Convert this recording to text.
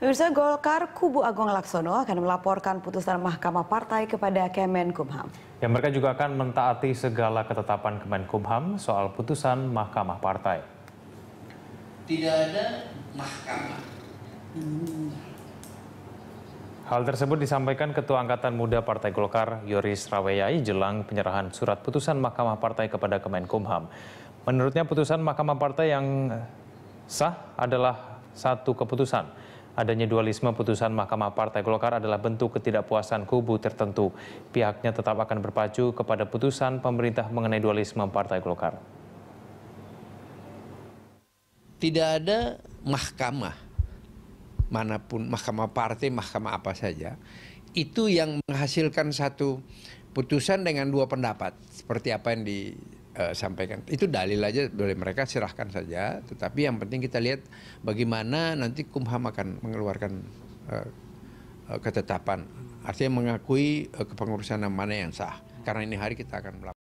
Pemirsa Golkar Kubu Agung Laksono akan melaporkan putusan Mahkamah Partai kepada Kemenkumham. Ya, mereka juga akan mentaati segala ketetapan Kemenkumham soal putusan Mahkamah Partai. Tidak ada mahkamah. Hal tersebut disampaikan Ketua Angkatan Muda Partai Golkar Yoris Raweyai jelang penyerahan surat putusan Mahkamah Partai kepada Kemenkumham. Menurutnya putusan Mahkamah Partai yang sah adalah satu keputusan Adanya dualisme putusan Mahkamah Partai Golkar adalah bentuk ketidakpuasan kubu tertentu. Pihaknya tetap akan berpacu kepada putusan pemerintah mengenai dualisme Partai Golkar. Tidak ada mahkamah manapun, mahkamah partai, mahkamah apa saja, itu yang menghasilkan satu putusan dengan dua pendapat seperti apa yang di Eh, sampaikan. Itu dalil aja boleh mereka serahkan saja. Tetapi yang penting kita lihat bagaimana nanti Kumham akan mengeluarkan uh, uh, ketetapan. Artinya mengakui uh, kepengurusan mana yang sah. Karena ini hari kita akan melakukan.